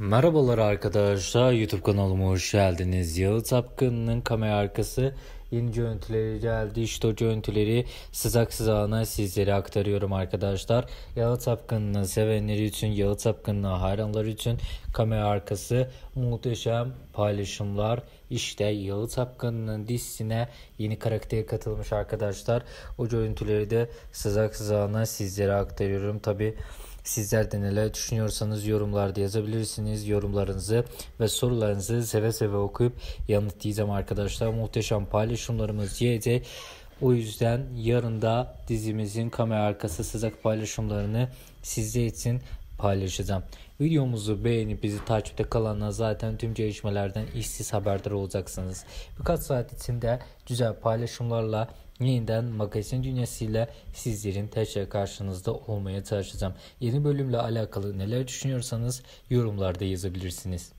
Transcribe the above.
Merhabalar arkadaşlar YouTube kanalıma hoş geldiniz. Yalı Tapkın'ın kamera arkası yeni görüntüleri geldi. İşte o görüntüleri sızak sızağına sizlere aktarıyorum arkadaşlar. Yalı Tapkın'ı sevenleri için, Yalı Tapkın'ı hayranları için kamera arkası muhteşem paylaşımlar. İşte Yalı Tapkın'ın dizisine yeni karakter katılmış arkadaşlar. O görüntüleri de sızak sızağına sizlere aktarıyorum. Tabi Sizler de neler düşünüyorsanız yorumlarda yazabilirsiniz. Yorumlarınızı ve sorularınızı seve seve okuyup yanıtlayacağım arkadaşlar. Muhteşem paylaşımlarımız yedi. O yüzden yarın da dizimizin kamera arkası sıcak paylaşımlarını sizler için paylaşacağım. Videomuzu beğenip bizi takipte kalanlar zaten tüm gelişmelerden işsiz haberdar olacaksınız. Birkaç saat içinde güzel paylaşımlarla yeniden magazin dünyası ile sizlerin tekrar karşınızda olmaya çalışacağım. Yeni bölümle alakalı neler düşünüyorsanız yorumlarda yazabilirsiniz.